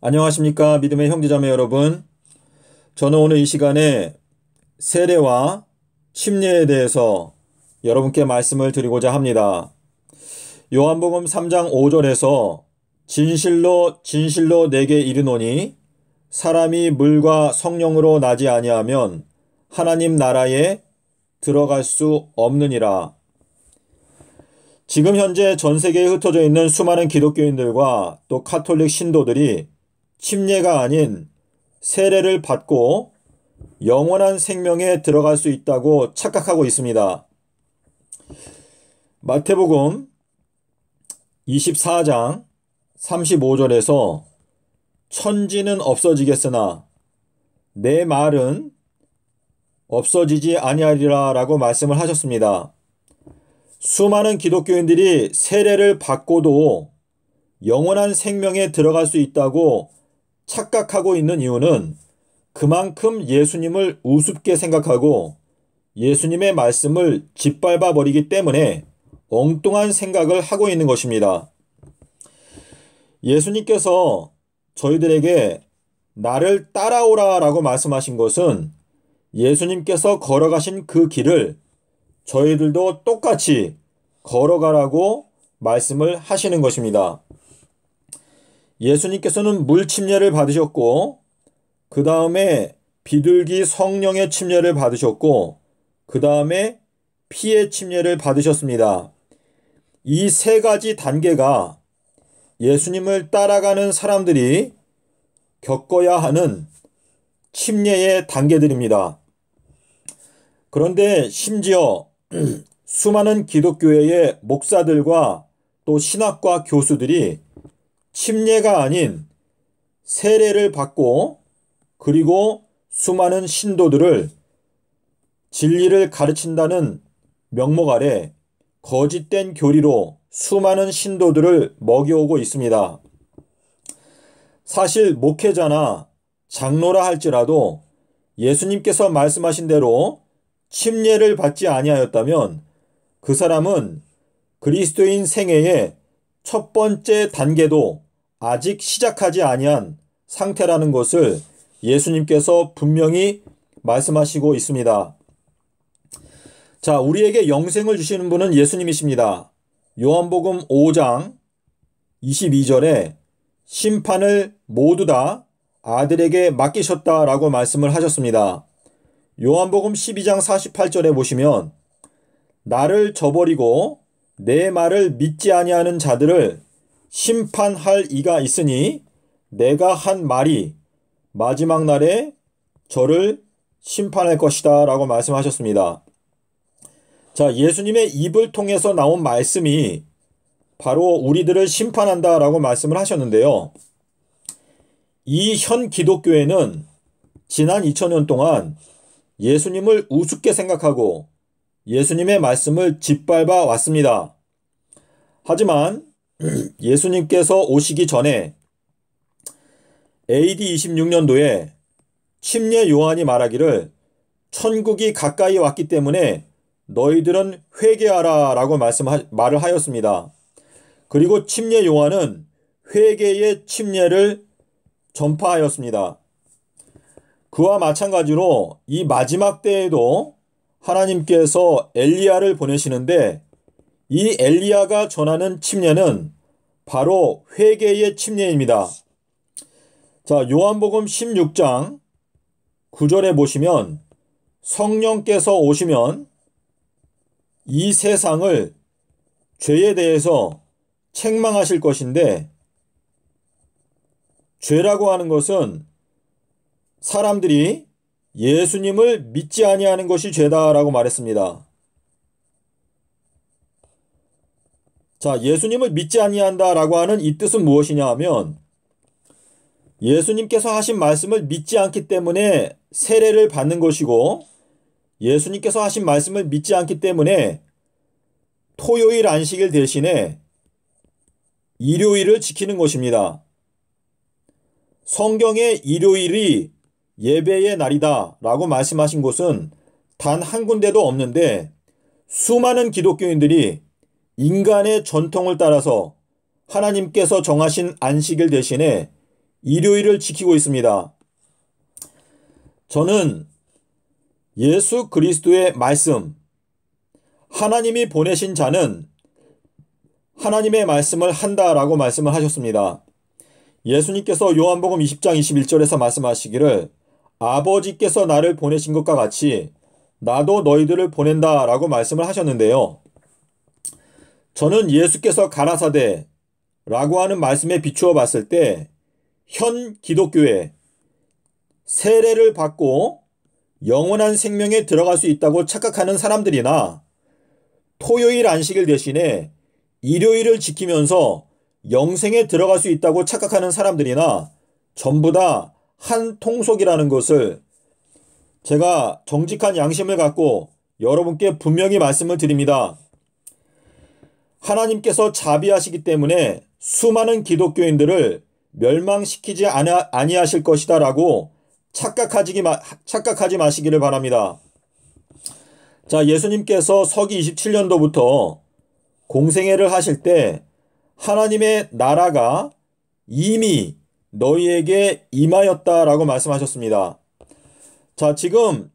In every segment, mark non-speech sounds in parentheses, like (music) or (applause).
안녕하십니까 믿음의 형제자매 여러분 저는 오늘 이 시간에 세례와 침례에 대해서 여러분께 말씀을 드리고자 합니다 요한복음 3장 5절에서 진실로 진실로 내게 이르노니 사람이 물과 성령으로 나지 아니하면 하나님 나라에 들어갈 수 없느니라 지금 현재 전 세계에 흩어져 있는 수많은 기독교인들과 또 카톨릭 신도들이 침례가 아닌 세례를 받고 영원한 생명에 들어갈 수 있다고 착각하고 있습니다. 마태복음 24장 35절에서 천지는 없어지겠으나 내 말은 없어지지 아니하리라라고 말씀을 하셨습니다. 수많은 기독교인들이 세례를 받고도 영원한 생명에 들어갈 수 있다고 착각하고 있는 이유는 그만큼 예수님을 우습게 생각하고 예수님의 말씀을 짓밟아 버리기 때문에 엉뚱한 생각을 하고 있는 것입니다. 예수님께서 저희들에게 나를 따라오라 라고 말씀하신 것은 예수님께서 걸어가신 그 길을 저희들도 똑같이 걸어가라고 말씀을 하시는 것입니다. 예수님께서는 물 침례를 받으셨고 그 다음에 비둘기 성령의 침례를 받으셨고 그 다음에 피의 침례를 받으셨습니다. 이 세 가지 단계가 예수님을 따라가는 사람들이 겪어야 하는 침례의 단계들입니다. 그런데 심지어 (clears throat) 수많은 기독교회의 목사들과 또 신학과 교수들이 침례가 아닌 세례를 받고 그리고 수많은 신도들을 진리를 가르친다는 명목 아래 거짓된 교리로 수많은 신도들을 먹여오고 있습니다. 사실 목회자나 장로라 할지라도 예수님께서 말씀하신 대로 침례를 받지 아니하였다면 그 사람은 그리스도인 생애의 첫 번째 단계도 아직 시작하지 아니한 상태라는 것을 예수님께서 분명히 말씀하시고 있습니다. 자, 우리에게 영생을 주시는 분은 예수님이십니다. 요한복음 5장 22절에 심판을 모두 다 아들에게 맡기셨다라고 말씀을 하셨습니다. 요한복음 12장 48절에 보시면 나를 저버리고 내 말을 믿지 아니하는 자들을 심판할 이가 있으니 내가 한 말이 마지막 날에 저를 심판할 것이다 라고 말씀하셨습니다. 자, 예수님의 입을 통해서 나온 말씀이 바로 우리들을 심판한다 라고 말씀을 하셨는데요. 이 현 기독교에는 지난 2000년 동안 예수님을 우습게 생각하고 예수님의 말씀을 짓밟아 왔습니다. 하지만 예수님께서 오시기 전에 AD 26년도에 침례 요한이 말하기를 천국이 가까이 왔기 때문에 너희들은 회개하라 라고 말씀 말을 하였습니다. 그리고 침례 요한은 회개의 침례를 전파하였습니다. 그와 마찬가지로 이 마지막 때에도 하나님께서 엘리야를 보내시는데 이 엘리야가 전하는 침례는 바로 회개의 침례입니다. 자, 요한복음 16장 9절에 보시면 성령께서 오시면 이 세상을 죄에 대해서 책망하실 것인데 죄라고 하는 것은 사람들이 예수님을 믿지 아니하는 것이 죄다라고 말했습니다. 자, 예수님을 믿지 아니한다라고 하는 이 뜻은 무엇이냐 하면 예수님께서 하신 말씀을 믿지 않기 때문에 세례를 받는 것이고 예수님께서 하신 말씀을 믿지 않기 때문에 토요일 안식일 대신에 일요일을 지키는 것입니다. 성경의 일요일이 예배의 날이다 라고 말씀하신 곳은 단 한 군데도 없는데 수많은 기독교인들이 인간의 전통을 따라서 하나님께서 정하신 안식일 대신에 일요일을 지키고 있습니다. 저는 예수 그리스도의 말씀, 하나님이 보내신 자는 하나님의 말씀을 한다라고 말씀을 하셨습니다. 예수님께서 요한복음 20장 21절에서 말씀하시기를 아버지께서 나를 보내신 것과 같이 나도 너희들을 보낸다라고 말씀을 하셨는데요. 저는 예수께서 가라사대 라고 하는 말씀에 비추어 봤을 때 현 기독교에 세례를 받고 영원한 생명에 들어갈 수 있다고 착각하는 사람들이나 토요일 안식일 대신에 일요일을 지키면서 영생에 들어갈 수 있다고 착각하는 사람들이나 전부 다 한 통속이라는 것을 제가 정직한 양심을 갖고 여러분께 분명히 말씀을 드립니다. 하나님께서 자비하시기 때문에 수많은 기독교인들을 멸망시키지 아니하실 것이다 라고 착각하지, 마, 착각하지 마시기를 바랍니다. 자, 예수님께서 서기 27년도부터 공생애를 하실 때 하나님의 나라가 이미 너희에게 임하였다 라고 말씀하셨습니다. 자, 지금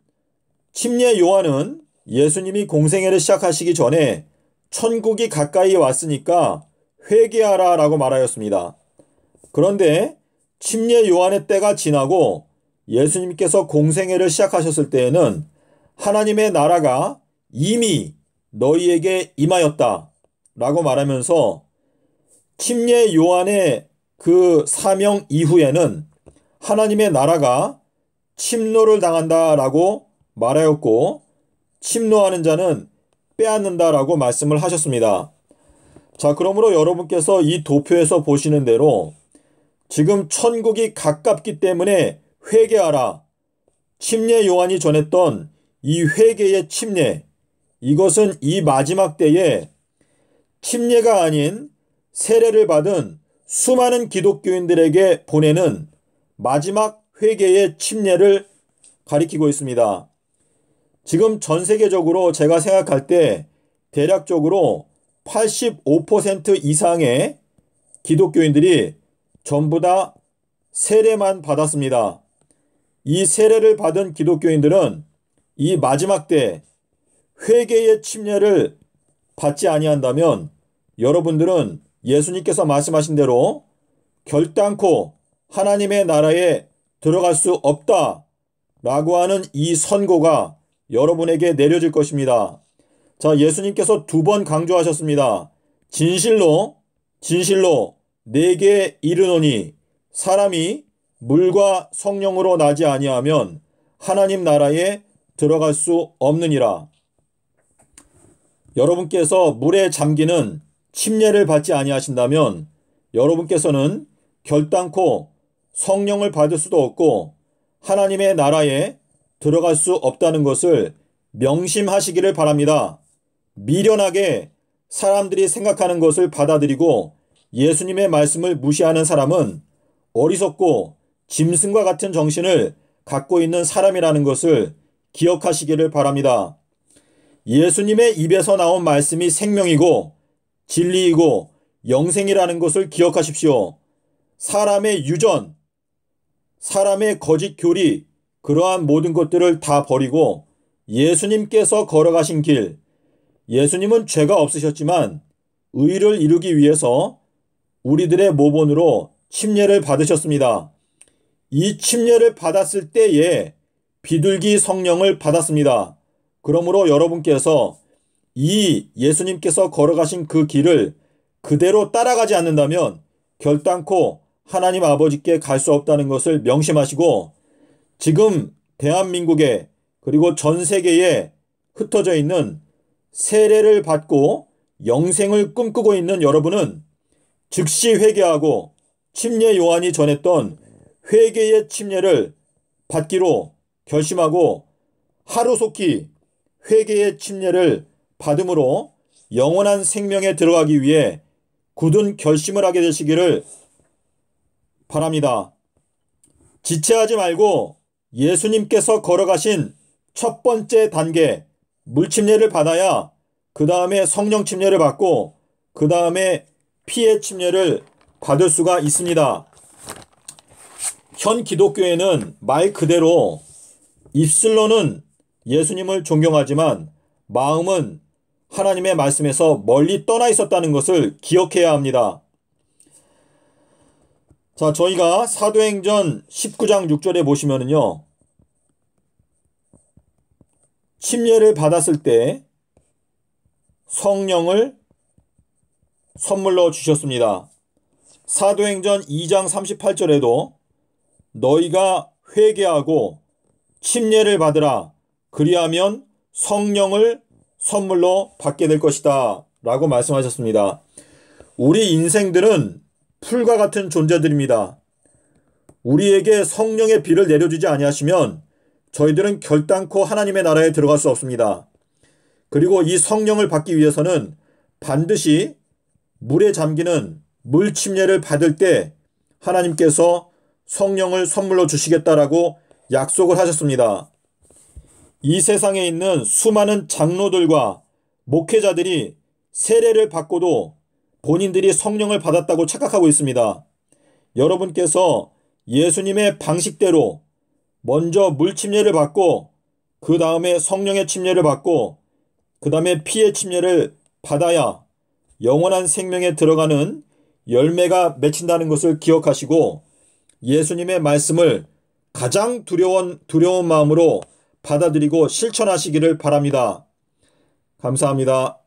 침례 요한은 예수님이 공생애를 시작하시기 전에 천국이 가까이 왔으니까 회개하라 라고 말하였습니다. 그런데 침례 요한의 때가 지나고 예수님께서 공생회를 시작하셨을 때에는 하나님의 나라가 이미 너희에게 임하였다 라고 말하면서 침례 요한의 그 사명 이후에는 하나님의 나라가 침노를 당한다 라고 말하였고 침노하는 자는 빼앗는다라고 말씀을 하셨습니다. 자, 그러므로 여러분께서 이 도표에서 보시는 대로 지금 천국이 가깝기 때문에 회개하라. 침례 요한이 전했던 이 회개의 침례, 이것은 이 마지막 때에 침례가 아닌 세례를 받은 수많은 기독교인들에게 보내는 마지막 회개의 침례를 가리키고 있습니다. 지금 전 세계적으로 제가 생각할 때 대략적으로 85% 이상의 기독교인들이 전부 다 세례만 받았습니다. 이 세례를 받은 기독교인들은 이 마지막 때 회개의 침례를 받지 아니한다면 여러분들은 예수님께서 말씀하신 대로 결단코 하나님의 나라에 들어갈 수 없다 라고 하는 이 선고가 여러분에게 내려질 것입니다. 자, 예수님께서 두 번 강조하셨습니다. 진실로, 진실로 내게 이르노니 사람이 물과 성령으로 나지 아니하면 하나님 나라에 들어갈 수 없느니라. 여러분께서 물에 잠기는 침례를 받지 아니하신다면 여러분께서는 결단코 성령을 받을 수도 없고 하나님의 나라에 들어갈 수 없다는 것을 명심하시기를 바랍니다. 미련하게 사람들이 생각하는 것을 받아들이고 예수님의 말씀을 무시하는 사람은 어리석고 짐승과 같은 정신을 갖고 있는 사람이라는 것을 기억하시기를 바랍니다. 예수님의 입에서 나온 말씀이 생명이고 진리이고 영생이라는 것을 기억하십시오. 사람의 유전, 사람의 거짓 교리, 그러한 모든 것들을 다 버리고 예수님께서 걸어가신 길, 예수님은 죄가 없으셨지만 의를 이루기 위해서 우리들의 모본으로 침례를 받으셨습니다. 이 침례를 받았을 때에 비둘기 성령을 받았습니다. 그러므로 여러분께서 이 예수님께서 걸어가신 그 길을 그대로 따라가지 않는다면 결단코 하나님 아버지께 갈 수 없다는 것을 명심하시고 지금 대한민국에 그리고 전 세계에 흩어져 있는 세례를 받고 영생을 꿈꾸고 있는 여러분은 즉시 회개하고 침례 요한이 전했던 회개의 침례를 받기로 결심하고 하루속히 회개의 침례를 받음으로 영원한 생명에 들어가기 위해 굳은 결심을 하게 되시기를 바랍니다. 지체하지 말고 예수님께서 걸어가신 첫 번째 단계 물침례를 받아야 그 다음에 성령 침례를 받고 그 다음에 피해 침례를 받을 수가 있습니다. 현 기독교에는 말 그대로 입술로는 예수님을 존경하지만 마음은 하나님의 말씀에서 멀리 떠나 있었다는 것을 기억해야 합니다. 자, 저희가 사도행전 19장 6절에 보시면은요. 침례를 받았을 때 성령을 선물로 주셨습니다. 사도행전 2장 38절에도 너희가 회개하고 침례를 받으라. 그리하면 성령을 선물로 받게 될 것이다. 라고 말씀하셨습니다. 우리 인생들은 풀과 같은 존재들입니다. 우리에게 성령의 비를 내려주지 아니하시면 저희들은 결단코 하나님의 나라에 들어갈 수 없습니다. 그리고 이 성령을 받기 위해서는 반드시 물에 잠기는 물침례를 받을 때 하나님께서 성령을 선물로 주시겠다라고 약속을 하셨습니다. 이 세상에 있는 수많은 장로들과 목회자들이 세례를 받고도 본인들이 성령을 받았다고 착각하고 있습니다. 여러분께서 예수님의 방식대로 먼저 물 침례를 받고 그 다음에 성령의 침례를 받고 그 다음에 피의 침례를 받아야 영원한 생명에 들어가는 열매가 맺힌다는 것을 기억하시고 예수님의 말씀을 가장 두려운, 두려운 마음으로 받아들이고 실천하시기를 바랍니다. 감사합니다.